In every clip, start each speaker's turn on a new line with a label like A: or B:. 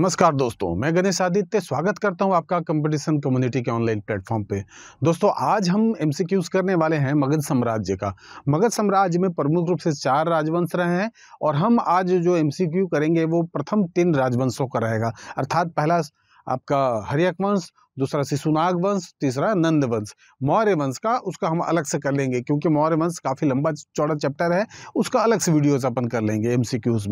A: नमस्कार दोस्तों मैं गणेश आदित्य स्वागत करता हूं आपका कंपटीशन कम्युनिटी के ऑनलाइन प्लेटफॉर्म पे दोस्तों आज हम एमसीक्यूज करने वाले हैं मगध साम्राज्य का मगध साम्राज्य में प्रमुख रूप से चार राजवंश रहे हैं और हम आज जो एमसीक्यू करेंगे वो प्रथम तीन राजवंशों का रहेगा अर्थात पहला आपका हरियक वंश दूसरा शिशुनाग वंश तीसरा नंद वंश मौर्य वंश का उसका हम अलग से कर लेंगे क्योंकि मौर्य वंश काफ़ी लंबा चौड़ा चैप्टर है उसका अलग से वीडियोज अपन कर लेंगे एम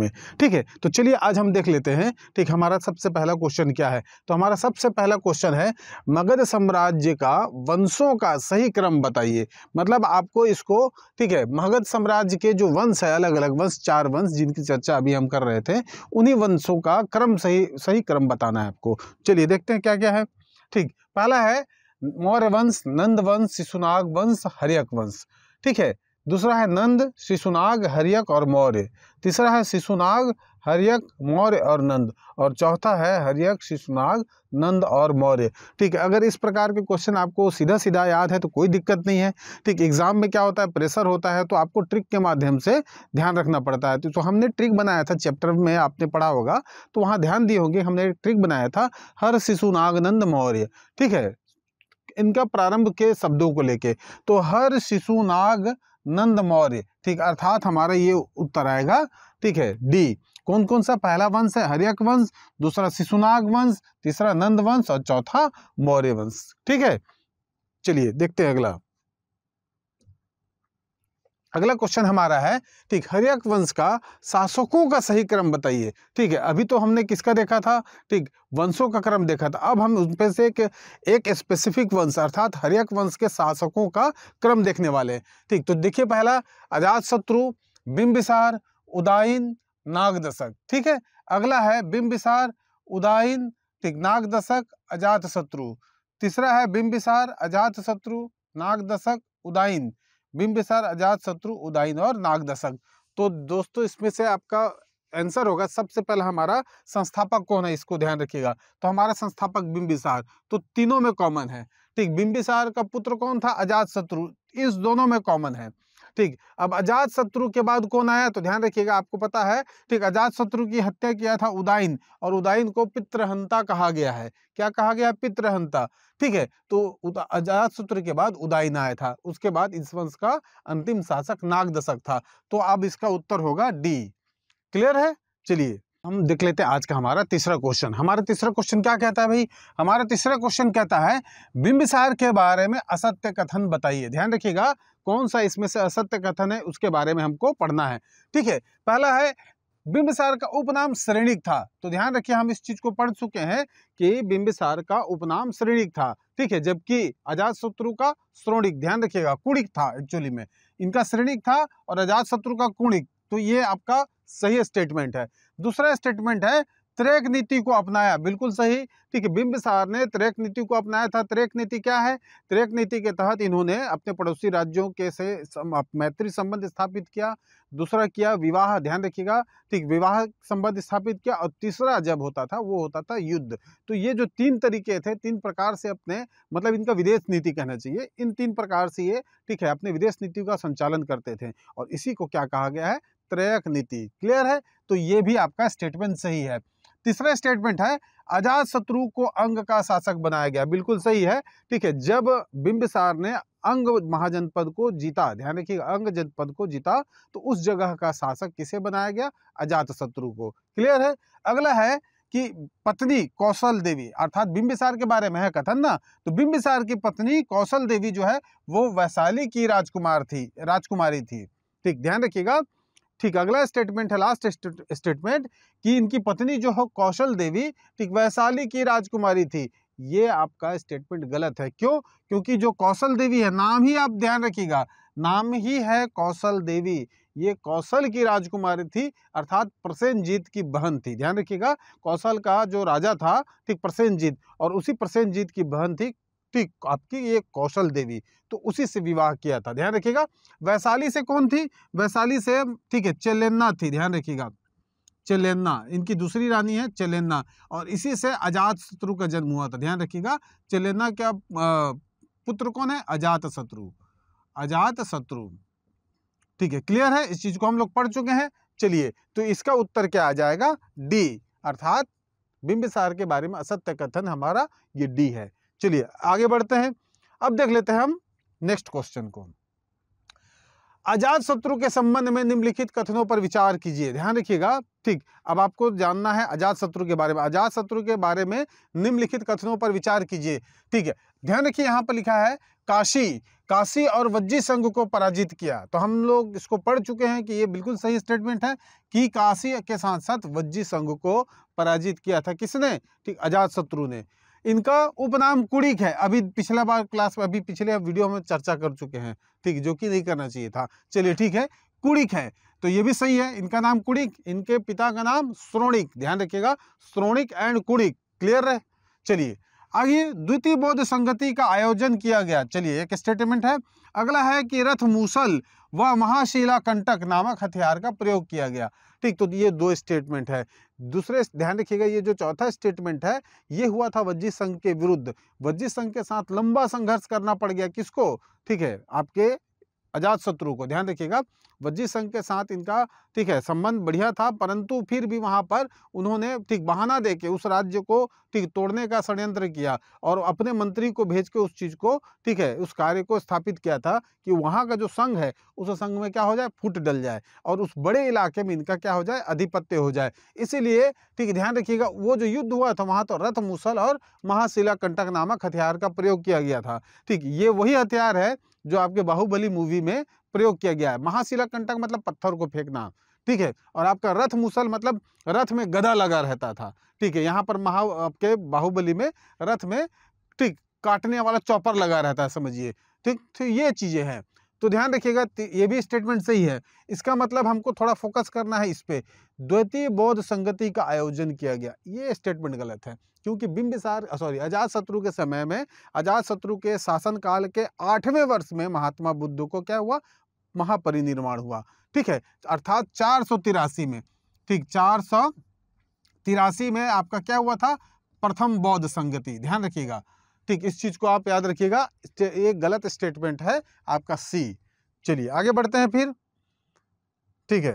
A: में ठीक है तो चलिए आज हम देख लेते हैं ठीक हमारा सबसे पहला क्वेश्चन क्या है तो हमारा सबसे पहला क्वेश्चन है मगध साम्राज्य का वंशों का सही क्रम बताइए मतलब आपको इसको ठीक है मगध साम्राज्य के जो वंश है अलग अलग वंश चार वंश जिनकी चर्चा अभी हम कर रहे थे उन्हीं वंशों का क्रम सही सही क्रम बताना है आपको चलिए देखते हैं क्या क्या है ठीक पहला है मौर्य वंश नंद वंश शिशुनाग वंश हरियक वंश ठीक है दूसरा है नंद शिशुनाग हरियक और मौर्य तीसरा है शिशुनाग हरियक मौर्य और नंद और चौथा है हरियक शिशुनाग नंद और मौर्य ठीक है अगर इस प्रकार के क्वेश्चन आपको सीधा सीधा याद है तो कोई दिक्कत नहीं है ठीक एग्जाम में क्या होता है प्रेशर होता है तो आपको ट्रिक के माध्यम से ध्यान रखना पड़ता है तो, हमने ट्रिक बनाया था चैप्टर में आपने पढ़ा होगा तो वहाँ ध्यान दिए होंगे हमने ट्रिक बनाया था हर शिशुनाग नंद मौर्य ठीक है इनका प्रारंभ के शब्दों को लेके तो हर शिशुनाग नंद मौर्य ठीक अर्थात हमारा ये उत्तर आएगा ठीक है डी कौन कौन सा पहला वंश है हरियक वंश दूसरा शिशुनाग वंश तीसरा नंद वंश और चौथा मौर्य वंश ठीक है चलिए देखते हैं अगला अगला क्वेश्चन हमारा है ठीक हरियक वंश का शासकों का सही क्रम बताइए ठीक है अभी तो हमने किसका देखा था ठीक वंशों का क्रम देखा था अब हम उनपे से एक एक स्पेसिफिक वंश अर्थात हरियक वंश के शासकों का क्रम देखने वाले हैं ठीक तो देखिए पहला अजात शत्रु बिंबिसार उदायन नागदशक ठीक है अगला है बिम्बिसार उदाहन ठीक नागदशक अजात शत्रु तीसरा है बिम्बिसार अजात शत्रु नागदशक उदाहन बिम्बिसार अजात शत्रु उदाहन और नागदशक तो दोस्तों इसमें से आपका आंसर होगा सबसे पहला हमारा संस्थापक कौन है इसको ध्यान रखिएगा तो हमारा संस्थापक बिम्बिसार तो तीनों में कॉमन है ठीक बिम्बिसार का पुत्र कौन था अजात शत्रु इस दोनों में कॉमन है ठीक अब अजात शत्रु के बाद कौन आया तो ध्यान रखिएगा आपको पता है ठीक अजात शत्रु की हत्या किया था उदाइन और उदाइन को पितृहंता कहा गया है क्या कहा गया पितृहंता ठीक है तो अजात शत्रु के बाद उदाइन आया था उसके बाद इस वंश का अंतिम शासक नागदशक था तो अब इसका उत्तर होगा डी क्लियर है चलिए हम देख लेते हैं आज का हमारा तीसरा क्वेश्चन हमारा तीसरा क्वेश्चन क्या कहता है भाई हमारा तीसरा क्वेश्चन कहता है बिंबिसार के बारे में असत्य कथन बताइए ध्यान रखिएगा कौन सा इसमें से असत्य कथन है उसके बारे में हमको पढ़ना है ठीक है पहला है बिंबिसार का उपनाम श्रेणिक था तो ध्यान रखिए हम इस चीज को पढ़ चुके हैं कि बिंबिसार का उपनाम श्रेणिक था ठीक है जबकि अजात शत्रु का श्रोणिक ध्यान रखिएगा कुणिक था एक्चुअली में इनका श्रेणिक था और अजात शत्रु का कुणिक तो ये आपका सही स्टेटमेंट है दूसरा स्टेटमेंट है त्रेक नीति को अपनाया बिल्कुल सही ठीक है बिंबसार ने त्रेक नीति को अपनाया था त्रेक नीति क्या है त्रेक नीति के तहत इन्होंने अपने पड़ोसी राज्यों के से मैत्री संबंध स्थापित किया दूसरा किया विवाह ध्यान रखिएगा ठीक विवाह संबंध स्थापित किया और तीसरा जब होता था वो होता था युद्ध तो ये जो तीन तरीके थे तीन प्रकार से अपने मतलब इनका विदेश नीति कहना चाहिए इन तीन प्रकार से ये ठीक है अपने विदेश नीति का संचालन करते थे और इसी को क्या कहा गया है त्रयक नीति क्लियर है तो ये भी आपका स्टेटमेंट सही है तीसरा स्टेटमेंट है अजात शत्रु को अंग का शासक बनाया गया बिल्कुल सही है ठीक है जब बिंबसार ने अंग महाजनपद को जीता ध्यान रखिए अंग जनपद को जीता तो उस जगह का शासक किसे बनाया गया अजात शत्रु को क्लियर है अगला है कि पत्नी कौशल देवी अर्थात बिंबिसार के बारे में है कथन ना तो बिंबिसार की पत्नी कौशल देवी जो है वो वैशाली की राजकुमार थी राजकुमारी थी ठीक ध्यान रखिएगा ठीक अगला स्टेटमेंट है लास्ट स्टेटमेंट कि इनकी पत्नी जो है कौशल देवी ठीक वैशाली की राजकुमारी थी ये आपका स्टेटमेंट गलत है क्यों क्योंकि जो कौशल देवी है नाम ही आप ध्यान रखिएगा नाम ही है कौशल देवी ये कौशल की राजकुमारी थी अर्थात प्रसेंजीत की बहन थी ध्यान रखिएगा कौशल का जो राजा था ठीक प्रसेंजीत और उसी प्रसेंजीत की बहन थी शक्ति आपकी ये कौशल देवी तो उसी से विवाह किया था ध्यान रखिएगा वैशाली से कौन थी वैशाली से ठीक है चेलेन्ना थी ध्यान रखिएगा चेलेन्ना इनकी दूसरी रानी है चेलेन्ना और इसी से अजात शत्रु का जन्म हुआ था ध्यान रखिएगा चेलेन्ना क्या पुत्र कौन है अजात शत्रु अजात शत्रु ठीक है क्लियर है इस चीज़ को हम लोग पढ़ चुके हैं चलिए तो इसका उत्तर क्या आ जाएगा डी अर्थात बिंबिसार के बारे में असत्य कथन हमारा ये डी है चलिए आगे बढ़ते हैं अब देख लेते हैं हम नेक्स्ट क्वेश्चन को आजाद शत्रु के संबंध में निम्नलिखित कथनों पर विचार कीजिए ध्यान रखिएगा ठीक अब आपको जानना है आजाद शत्रु के बारे में आजाद शत्रु के बारे में निम्नलिखित कथनों पर विचार कीजिए ठीक है ध्यान रखिए यहाँ पर लिखा है काशी काशी और वज्जी संघ को पराजित किया तो हम लोग इसको पढ़ चुके हैं कि ये बिल्कुल सही स्टेटमेंट है कि काशी के साथ साथ वज्जी संघ को पराजित किया था किसने ठीक अजात शत्रु ने इनका उपनाम कुड़िक है अभी पिछला बार क्लास में अभी पिछले वीडियो में चर्चा कर चुके हैं ठीक जो कि नहीं करना चाहिए था चलिए ठीक है कुड़िक है तो ये भी सही है इनका नाम कुड़िक इनके पिता का नाम श्रोणिक ध्यान रखिएगा श्रोणिक एंड कुड़िक क्लियर है चलिए आगे द्वितीय बौद्ध संगति का आयोजन किया गया चलिए एक स्टेटमेंट है अगला है कि रथ मूसल व महाशिला कंटक नामक हथियार का प्रयोग किया गया ठीक तो ये दो स्टेटमेंट है दूसरे ध्यान रखिएगा ये जो चौथा स्टेटमेंट है ये हुआ था वज्जी संघ के विरुद्ध वज्जी संघ के साथ लंबा संघर्ष करना पड़ गया किसको ठीक है आपके अजात शत्रु को ध्यान रखिएगा वज्जी संघ के साथ इनका ठीक है संबंध बढ़िया था परंतु फिर भी वहाँ पर उन्होंने ठीक बहाना दे के उस राज्य को ठीक तोड़ने का षड्यंत्र किया और अपने मंत्री को भेज के उस चीज़ को ठीक है उस कार्य को स्थापित किया था कि वहाँ का जो संघ है उस संघ में क्या हो जाए फूट डल जाए और उस बड़े इलाके में इनका क्या हो जाए आधिपत्य हो जाए इसीलिए ठीक ध्यान रखिएगा वो जो युद्ध हुआ था वहाँ तो रथ मूसल और महाशिला कंटक नामक हथियार का प्रयोग किया गया था ठीक ये वही हथियार है जो आपके बाहुबली मूवी में प्रयोग किया गया है महाशिला कंटक मतलब पत्थर को फेंकना ठीक है और आपका रथ मुसल मतलब रथ में गदा लगा रहता था ठीक है यहाँ पर महा आपके बाहुबली में रथ में ठीक काटने वाला चौपर लगा रहता है समझिए ठीक तो ये चीज़ें हैं तो ध्यान रखिएगा ये भी स्टेटमेंट सही है इसका मतलब हमको थोड़ा फोकस करना है इस पर द्वितीय बौद्ध संगति का आयोजन किया गया ये स्टेटमेंट गलत है क्योंकि बिंबिसार सॉरी अजात शत्रु के समय में अजात शत्रु के शासनकाल के आठवें वर्ष में महात्मा बुद्ध को क्या हुआ महापरिनिर्वाण हुआ ठीक है अर्थात चार में ठीक चार सौ तिरासी में आपका क्या हुआ था प्रथम बौद्ध संगति ध्यान रखिएगा ठीक इस चीज़ को आप याद रखिएगा एक गलत स्टेटमेंट है आपका सी चलिए आगे बढ़ते हैं फिर ठीक है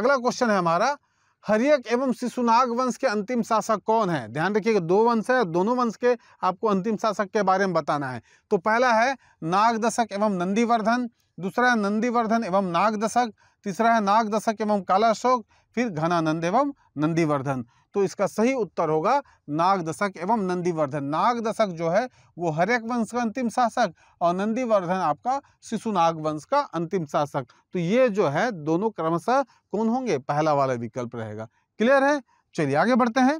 A: अगला क्वेश्चन है हमारा हरियक एवं शिशुनाग वंश के अंतिम शासक कौन है ध्यान रखिएगा दो वंश है दोनों वंश के आपको अंतिम शासक के बारे में बताना है तो पहला है नागदशक एवं नंदीवर्धन दूसरा है नंदीवर्धन एवं नागदशक तीसरा है नागदशक एवं कालाशोक फिर घनानंद एवं नंदीवर्धन तो इसका सही उत्तर होगा नागदशक एवं नंदीवर्धन नागदशक जो है वो हरेक वंश का अंतिम शासक और नंदीवर्धन आपका शिशुनाग वंश का अंतिम शासक तो ये जो है दोनों क्रमशः कौन होंगे पहला वाला विकल्प रहेगा क्लियर है चलिए आगे बढ़ते हैं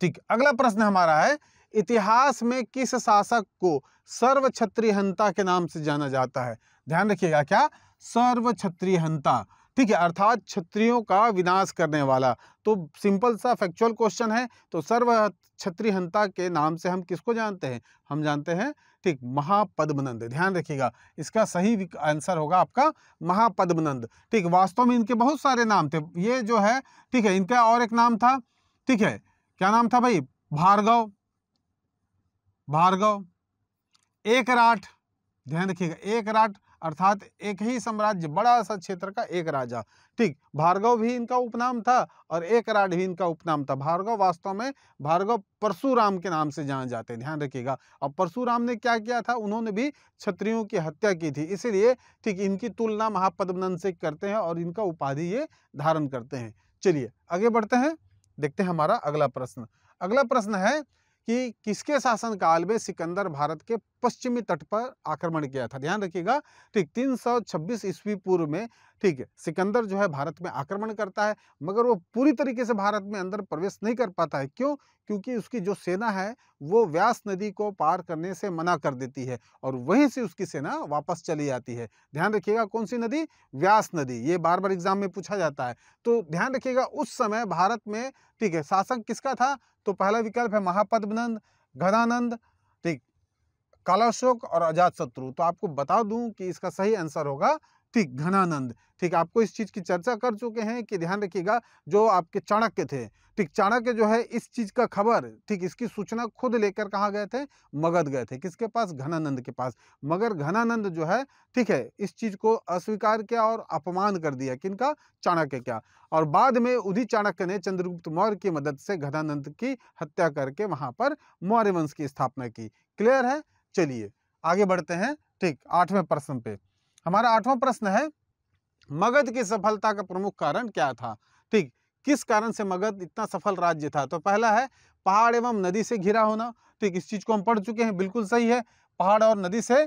A: ठीक अगला प्रश्न हमारा है इतिहास में किस शासक को सर्व क्षत्रियहंता के नाम से जाना जाता है ध्यान रखिएगा क्या सर्व क्षत्रियहंता ठीक है अर्थात क्षत्रियों का विनाश करने वाला तो सिंपल सा फैक्चुअल क्वेश्चन है तो सर्व क्षत्रियंता के नाम से हम किसको जानते हैं हम जानते हैं ठीक महापद्मनंद ध्यान रखिएगा इसका सही आंसर होगा आपका महापद्मनंद ठीक वास्तव में इनके बहुत सारे नाम थे ये जो है ठीक है इनका और एक नाम था ठीक है क्या नाम था भाई भार्गव भार्गव एक राठ ध्यान रखिएगा एक राठ अर्थात एक ही साम्राज्य बड़ा सा क्षेत्र का एक राजा ठीक भार्गव भी इनका उपनाम था और एक राज भी इनका उपनाम था भार्गव वास्तव में भार्गव परशुराम के नाम से जाने जाते हैं ध्यान रखिएगा अब परशुराम ने क्या किया था उन्होंने भी क्षत्रियों की हत्या की थी इसीलिए ठीक इनकी तुलना महापद्मनंद से करते हैं और इनका उपाधि ये धारण करते हैं चलिए आगे बढ़ते हैं देखते हैं हमारा अगला प्रश्न अगला प्रश्न है कि किसके शासनकाल में सिकंदर भारत के पश्चिमी तट पर आक्रमण किया था ध्यान रखिएगा ठीक 326 सौ ईस्वी पूर्व में ठीक है सिकंदर जो है भारत में आक्रमण करता है मगर वो पूरी तरीके से भारत में अंदर प्रवेश नहीं कर पाता है क्यों क्योंकि उसकी जो सेना है वो व्यास नदी को पार करने से मना कर देती है और वहीं से उसकी सेना वापस चली जाती है ध्यान रखिएगा कौन सी नदी व्यास नदी ये बार बार एग्जाम में पूछा जाता है तो ध्यान रखिएगा उस समय भारत में ठीक है शासक किसका था तो पहला विकल्प है महापद्मनंद घनानंद ठीक काला शोक और अजात शत्रु तो आपको बता दूं कि इसका सही आंसर होगा ठीक घनानंद ठीक आपको इस चीज़ की चर्चा कर चुके हैं कि ध्यान रखिएगा जो आपके चाणक्य थे ठीक चाणक्य जो है इस चीज़ का खबर ठीक इसकी सूचना खुद लेकर कहाँ गए थे मगध गए थे किसके पास घनानंद के पास मगर घनानंद जो है ठीक है इस चीज़ को अस्वीकार किया और अपमान कर दिया किनका चाणक्य क्या और बाद में उदी चाणक्य ने चंद्रगुप्त मौर्य की मदद से घनानंद की हत्या करके वहाँ पर मौर्य वंश की स्थापना की क्लियर है चलिए आगे बढ़ते हैं ठीक आठवें प्रश्न पे हमारा आठवां प्रश्न है मगध की सफलता का प्रमुख कारण क्या था ठीक किस कारण से मगध इतना सफल राज्य था तो पहला है पहाड़ एवं नदी से घिरा होना ठीक इस चीज़ को हम पढ़ चुके हैं बिल्कुल सही है पहाड़ और नदी से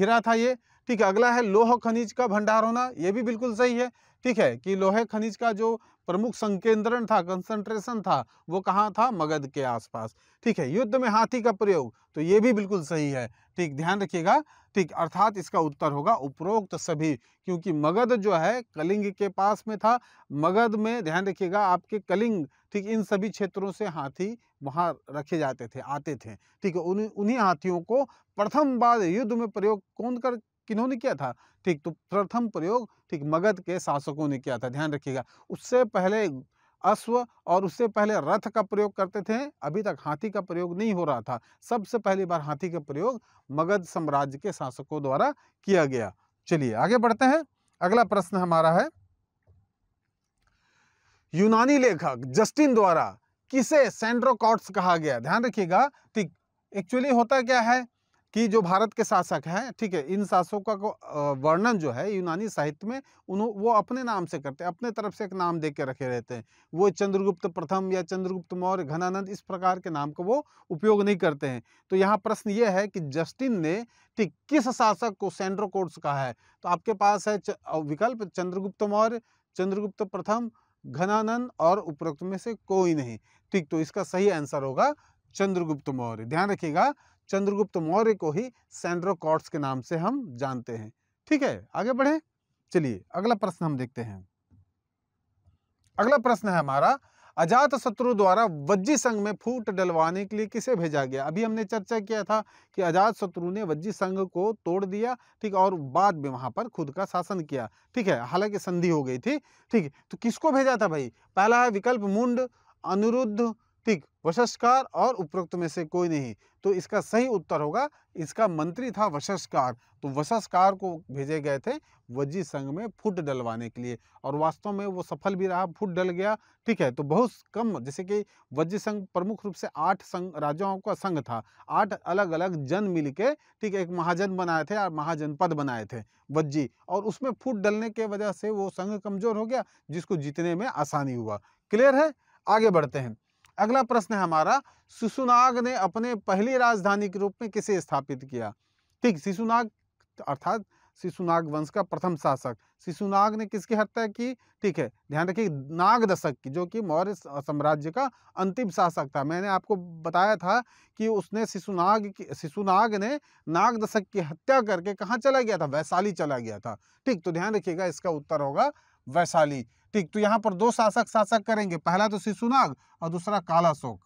A: घिरा था ये ठीक अगला है लोह खनिज का भंडार होना ये भी बिल्कुल सही है ठीक है कि लोहे खनिज का जो प्रमुख संकेंद्रण था कंसंट्रेशन था वो कहाँ था मगध के आसपास ठीक है युद्ध में हाथी का प्रयोग तो ये भी बिल्कुल सही है ठीक ध्यान रखिएगा ठीक अर्थात इसका उत्तर होगा उपरोक्त सभी क्योंकि मगध जो है कलिंग के पास में था मगध में ध्यान रखिएगा आपके कलिंग ठीक इन सभी क्षेत्रों से हाथी वहाँ रखे जाते थे आते थे ठीक है उन्हीं हाथियों को प्रथम बार युद्ध में प्रयोग कौन कर किन्होंने किया था ठीक तो प्रथम प्रयोग ठीक मगध के शासकों ने किया था ध्यान रखिएगा उससे पहले अश्व और उससे पहले रथ का प्रयोग करते थे अभी तक हाथी का प्रयोग नहीं हो रहा था सबसे पहली बार हाथी का प्रयोग मगध साम्राज्य के शासकों द्वारा किया गया चलिए आगे बढ़ते हैं अगला प्रश्न हमारा है यूनानी लेखक जस्टिन द्वारा किसे सेंड्रोकॉट्स कहा गया ध्यान रखिएगा ठीक एक्चुअली होता क्या है कि जो भारत के शासक हैं ठीक है इन शासकों का वर्णन जो है यूनानी साहित्य में उन्हों वो अपने नाम से करते हैं अपने तरफ से एक नाम दे के रखे रहते हैं वो चंद्रगुप्त प्रथम या चंद्रगुप्त मौर्य घनानंद इस प्रकार के नाम का वो उपयोग नहीं करते हैं तो यहाँ प्रश्न ये है कि जस्टिन ने ठीक किस शासक को सेंड्रो कहा है तो आपके पास है विकल्प चंद्रगुप्त मौर्य चंद्रगुप्त प्रथम घनानंद और उपरोक्त में से कोई नहीं ठीक तो इसका सही आंसर होगा चंद्रगुप्त मौर्य ध्यान रखिएगा चंद्रगुप्त मौर्य को ही सेंड्रोकॉट्स के नाम से हम जानते हैं ठीक है आगे बढ़े चलिए अगला प्रश्न हम देखते हैं अगला प्रश्न है हमारा अजात शत्रु द्वारा वज्जी संघ में फूट डलवाने के लिए किसे भेजा गया अभी हमने चर्चा किया था कि अजात शत्रु ने वज्जी संघ को तोड़ दिया ठीक और बाद में वहां पर खुद का शासन किया ठीक है हालांकि संधि हो गई थी ठीक तो किसको भेजा था भाई पहला है विकल्प मुंड अनुरुद्ध वशस्कार और उपरोक्त में से कोई नहीं तो इसका सही उत्तर होगा इसका मंत्री था वशस्कार तो वशस्कार को भेजे गए थे वजी संघ में फुट डलवाने के लिए और वास्तव में वो सफल भी रहा फुट डल गया ठीक है तो बहुत कम जैसे कि वज्र संघ प्रमुख रूप से आठ संघ राजाओं का संघ था आठ अलग अलग जन मिल के ठीक है एक महाजन बनाए थे और महाजनपद बनाए थे वज्जी और उसमें फुट डलने के वजह से वो संघ कमजोर हो गया जिसको जीतने में आसानी हुआ क्लियर है आगे बढ़ते हैं अगला प्रश्न है हमारा शिशुनाग ने अपने पहली राजधानी के रूप में किसे स्थापित किया ठीक शिशुनाग अर्थात शिशुनाग वंश का प्रथम शासक शिशुनाग ने किसकी हत्या की ठीक है ध्यान रखिए नाग दशक की जो कि मौर्य साम्राज्य का अंतिम शासक था मैंने आपको बताया था कि उसने शिशुनाग की शिशुनाग ने नाग दशक की हत्या करके कहाँ चला गया था वैशाली चला गया था ठीक तो ध्यान रखिएगा इसका उत्तर होगा वैशाली ठीक तो यहाँ पर दो शासक शासक करेंगे पहला तो शिशुनाग और दूसरा काला शोक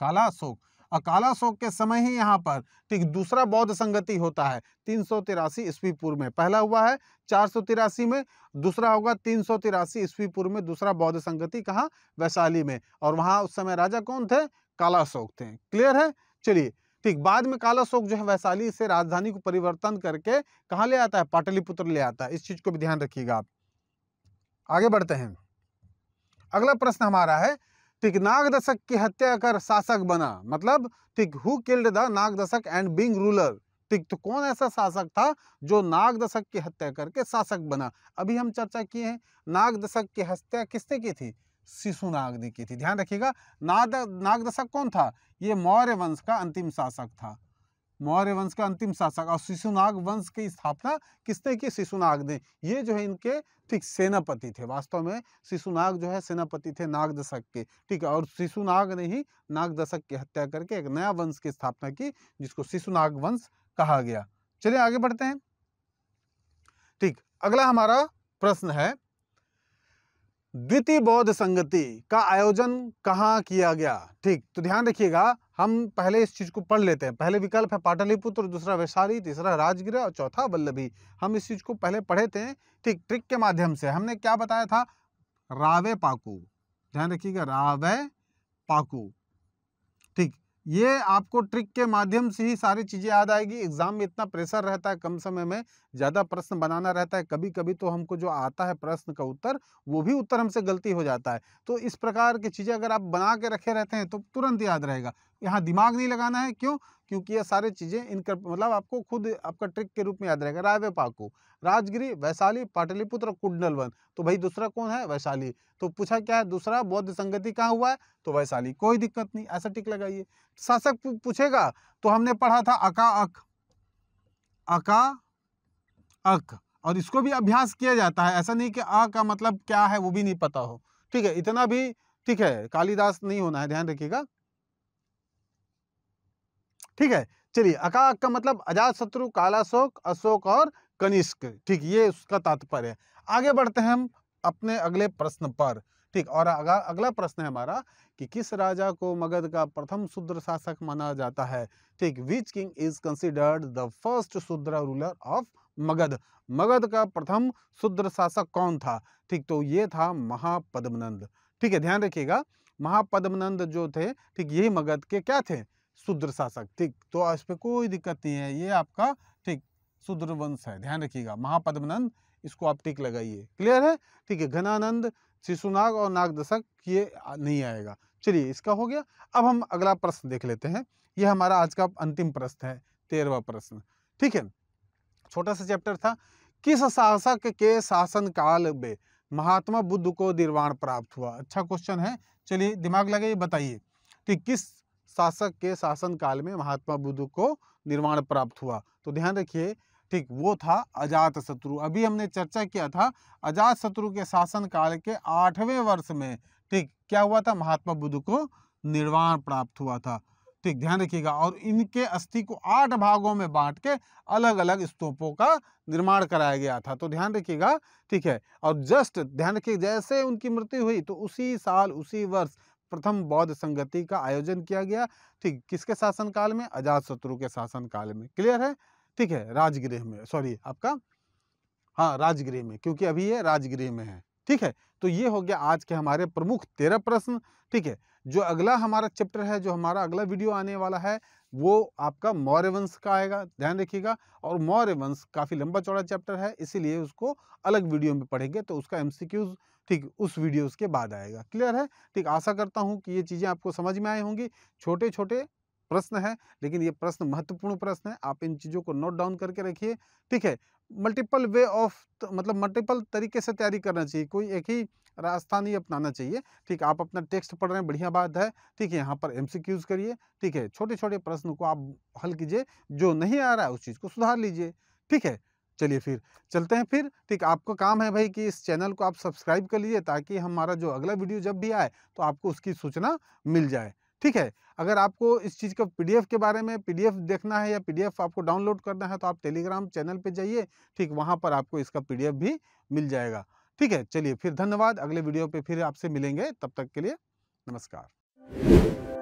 A: काला शोक और काला शोक के समय ही यहाँ पर ठीक दूसरा बौद्ध संगति होता है तीन सौ तिरासी ईस्वी पूर्व में पहला हुआ है चार सौ तिरासी में दूसरा होगा तीन सौ तिरासी ईस्वी पूर्व में दूसरा बौद्ध संगति कहा वैशाली में और वहां उस समय राजा कौन थे काला शोक थे क्लियर है चलिए ठीक बाद में काला शोक जो है वैशाली से राजधानी को परिवर्तन करके कहाँ ले आता है पाटलिपुत्र ले आता है इस चीज़ को भी ध्यान रखिएगा आप आगे बढ़ते हैं अगला प्रश्न हमारा है ठीक नागदशक की हत्या कर शासक बना मतलब ठीक who killed the Nagdashak and being ruler ठीक तो कौन ऐसा शासक था जो नागदशक की हत्या करके शासक बना अभी हम चर्चा किए हैं नागदशक की हत्या किसने की थी नाग ने की थी ध्यान रखिएगा नाग नागदशक कौन था ये मौर्य वंश का अंतिम शासक था मौर्य वंश का अंतिम शासक और शिशुनाग वंश की स्थापना किसने की शिशुनाग ने ये जो है इनके ठीक सेनापति थे वास्तव में शिशुनाग जो है सेनापति थे नागदशक के ठीक है और शिशुनाग ने ही नागदशक की हत्या करके एक नया वंश की स्थापना की जिसको शिशुनाग वंश कहा गया चलिए आगे बढ़ते हैं ठीक अगला हमारा प्रश्न है द्वितीय बौद्ध संगति का आयोजन कहाँ किया गया ठीक तो ध्यान रखिएगा हम पहले इस चीज़ को पढ़ लेते हैं पहले विकल्प है पाटलिपुत्र दूसरा वैशाली तीसरा राजगिरा और चौथा वल्लभी हम इस चीज़ को पहले पढ़े थे ठीक ट्रिक के माध्यम से हमने क्या बताया था रावे पाकू ध्यान रखिएगा रावे पाकू ठीक ये आपको ट्रिक के माध्यम से ही सारी चीज़ें याद आएगी एग्जाम में इतना प्रेशर रहता है कम समय में ज़्यादा प्रश्न बनाना रहता है कभी कभी तो हमको जो आता है प्रश्न का उत्तर वो भी उत्तर हमसे गलती हो जाता है तो इस प्रकार की चीज़ें अगर आप बना के रखे रहते हैं तो तुरंत याद रहेगा यहाँ दिमाग नहीं लगाना है क्यों क्योंकि ये सारे चीज़ें इनका मतलब आपको खुद आपका ट्रिक के रूप में याद रहेगा रायवे पाकू राजगिरी वैशाली पाटलिपुत्र कुंडल वन तो भाई दूसरा कौन है वैशाली तो पूछा क्या है दूसरा बौद्ध संगति कहाँ हुआ है तो वैशाली कोई दिक्कत नहीं ऐसा टिक लगाइए शासक पूछेगा तो हमने पढ़ा था अका अक अका अक और इसको भी अभ्यास किया जाता है ऐसा नहीं कि अ का मतलब क्या है वो भी नहीं पता हो ठीक है इतना भी ठीक है कालिदास नहीं होना है ध्यान रखिएगा ठीक है चलिए अकाक का मतलब अजात शत्रु कालाशोक अशोक और कनिष्क ठीक ये उसका तात्पर्य है आगे बढ़ते हैं हम अपने अगले प्रश्न पर ठीक और अगला प्रश्न है हमारा कि किस राजा को मगध का प्रथम शूद्र शासक माना जाता है ठीक which king is considered the first Shudra ruler of Magadh Magadh का प्रथम शूद्र शासक कौन था ठीक तो ये था महापद्मनंद ठीक है ध्यान रखिएगा महापद्मनंद जो थे ठीक यही मगध के क्या थे शूद्र शासक ठीक तो इस पर कोई दिक्कत नहीं है ये आपका ठीक शूद्र वंश है ध्यान रखिएगा महापद्मनंद इसको आप टिक लगाइए क्लियर है ठीक है घनानंद शिशुनाग और नागदशक ये नहीं आएगा चलिए इसका हो गया अब हम अगला प्रश्न देख लेते हैं ये हमारा आज का अंतिम प्रश्न है तेरहवा प्रश्न ठीक है छोटा सा चैप्टर था किस शासक के शासन काल में महात्मा बुद्ध को निर्वाण प्राप्त हुआ अच्छा क्वेश्चन है चलिए दिमाग लगाइए बताइए कि किस शासक के शासनकाल में महात्मा बुद्ध को निर्माण प्राप्त हुआ तो ध्यान रखिए ठीक वो था अजात शत्रु अभी हमने चर्चा किया था अजात शत्रु के शासनकाल के आठवें वर्ष में ठीक क्या हुआ था महात्मा बुद्ध को निर्वाण प्राप्त हुआ था ठीक ध्यान रखिएगा और इनके अस्थि को आठ भागों में बांट के अलग अलग स्तूपों का निर्माण कराया गया था तो ध्यान रखिएगा ठीक है और जस्ट ध्यान रखिए जैसे उनकी मृत्यु हुई तो उसी साल उसी वर्ष प्रथम बौद्ध संगति का आयोजन किया गया ठीक किसके शासनकाल में अजात शत्रु के शासनकाल में क्लियर है ठीक है राजगृह में सॉरी आपका हाँ राजगृह में क्योंकि अभी ये राजगृह में है ठीक है तो ये हो गया आज के हमारे प्रमुख तेरह प्रश्न ठीक है जो अगला हमारा चैप्टर है जो हमारा अगला वीडियो आने वाला है वो आपका मौर्य वंश का आएगा ध्यान रखिएगा और मौर्य वंश काफ़ी लंबा चौड़ा चैप्टर है इसीलिए उसको अलग वीडियो में पढ़ेंगे तो उसका एमसीक्यूज़ ठीक उस वीडियोस के बाद आएगा क्लियर है ठीक आशा करता हूँ कि ये चीज़ें आपको समझ में आए होंगी छोटे छोटे प्रश्न है लेकिन ये प्रश्न महत्वपूर्ण प्रश्न है आप इन चीज़ों को नोट डाउन करके रखिए ठीक है मल्टीपल वे ऑफ मतलब मल्टीपल तरीके से तैयारी करना चाहिए कोई एक ही रास्ता नहीं अपनाना चाहिए ठीक आप अपना टेक्स्ट पढ़ रहे हैं बढ़िया बात है ठीक है यहाँ पर एम करिए ठीक है छोटे छोटे प्रश्न को आप हल कीजिए जो नहीं आ रहा है उस चीज़ को सुधार लीजिए ठीक है चलिए फिर चलते हैं फिर ठीक आपको काम है भाई कि इस चैनल को आप सब्सक्राइब कर लीजिए ताकि हमारा जो अगला वीडियो जब भी आए तो आपको उसकी सूचना मिल जाए ठीक है अगर आपको इस चीज़ का पीडीएफ के बारे में पीडीएफ देखना है या पीडीएफ आपको डाउनलोड करना है तो आप टेलीग्राम चैनल पर जाइए ठीक वहाँ पर आपको इसका पी भी मिल जाएगा ठीक है चलिए फिर धन्यवाद अगले वीडियो पर फिर आपसे मिलेंगे तब तक के लिए नमस्कार